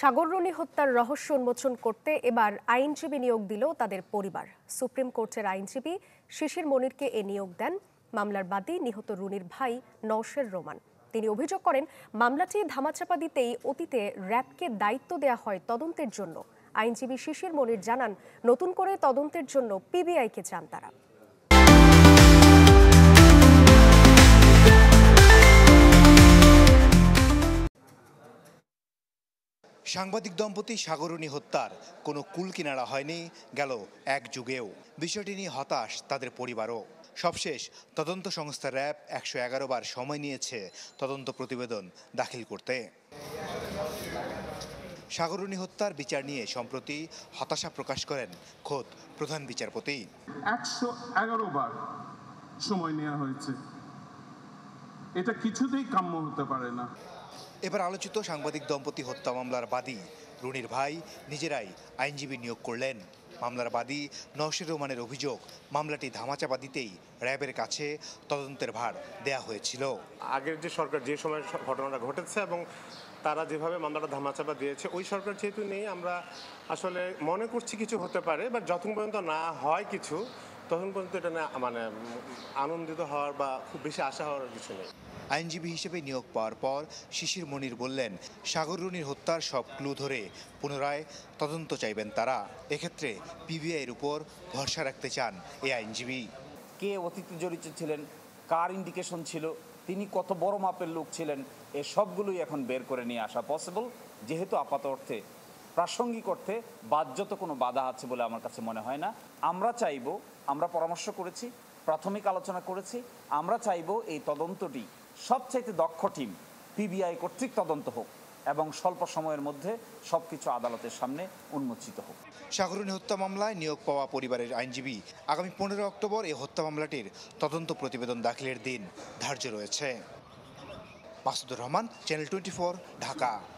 সাগররণী হত্যার রহস্য উন্মোচন করতে এবার আইনজীবী নিয়োগ দিল তাদের পরিবার সুপ্রিম কোর্টের আইনজীবী শিশির মনিরকে এ নিয়োগ দেন মামলার বাদী নিহত রুনির ভাই নওশের রোমান তিনি অভিযোগ করেন মামলাটি ধামাচাপা দিতেই অতীতে র্যাবকে দায়িত্ব দেয়া হয় তদন্তের জন্য আইনজীবী শিশির মনির জানান নতুন করে তদন্তের জন্য পিবিআইকে চান তারা সাংবাদিক দম্পতি সাগরণী হত্যার কোনো কুল কিনারা হয়নি গেল এক যুগেও বিষয়টি নিয়ে হতাশ তাদের পরিবারও সবশেষ তদন্ত সংস্থা র্যাব একশো এগারো বার সময় নিয়েছে তদন্ত প্রতিবেদন দাখিল করতে সাগরণী হত্যার বিচার নিয়ে সম্প্রতি হতাশা প্রকাশ করেন খোদ প্রধান বিচারপতি একশো এগারো বার সময় নেওয়া হয়েছে এটা কিছুতেই কাম্য হতে পারে না এবার আলোচিত সাংবাদিক দম্পতি হত্যা মামলার বাদী রুনির ভাই নিজেরাই আইনজীবী নিয়োগ করলেন মামলার বাদী নওশির রহমানের অভিযোগ মামলাটি ধামাচাপা দিতেই র্যাবের কাছে তদন্তের ভার দেয়া হয়েছিল আগের যে সরকার যে সময় ঘটনাটা ঘটেছে এবং তারা যেভাবে মামলাটা ধামাচাপা দিয়েছে ওই সরকার যেহেতু নেই আমরা আসলে মনে করছি কিছু হতে পারে বাট যতক্ষণ পর্যন্ত না হয় কিছু তখন পর্যন্ত এটা না মানে আনন্দিত হওয়ার বা খুব বেশি আশা হওয়ার কিছু নেই আইনজীবী হিসেবে নিয়োগ পাওয়ার পর শিশির মনির বললেন সাগর রুনির হত্যার সব ক্লু ধরে পুনরায় তদন্ত চাইবেন তারা এক্ষেত্রে পিবিআইয়ের উপর ভরসা রাখতে চান এ আইনজীবী কে অতীতে জড়িত ছিলেন কার ইন্ডিকেশন ছিল তিনি কত বড় মাপের লোক ছিলেন এ সবগুলোই এখন বের করে নিয়ে আসা পসিবল যেহেতু আপাত অর্থে প্রাসঙ্গিক অর্থে বাহ্যত কোনো বাধা আছে বলে আমার কাছে মনে হয় না আমরা চাইব আমরা পরামর্শ করেছি প্রাথমিক আলোচনা করেছি আমরা চাইব এই তদন্তটি সবচাইতে দক্ষ টিম পিবিআই কর্তৃক তদন্ত হোক এবং স্বল্প সময়ের মধ্যে সবকিছু আদালতের সামনে উন্মোচিত হোক সাগরুনি হত্যা মামলায় নিয়োগ পাওয়া পরিবারের আইনজীবী আগামী পনেরো অক্টোবর এই হত্যা মামলাটির তদন্ত প্রতিবেদন দাখিলের দিন ধার্য রয়েছে মাসুদুর রহমান চ্যানেল টোয়েন্টি ঢাকা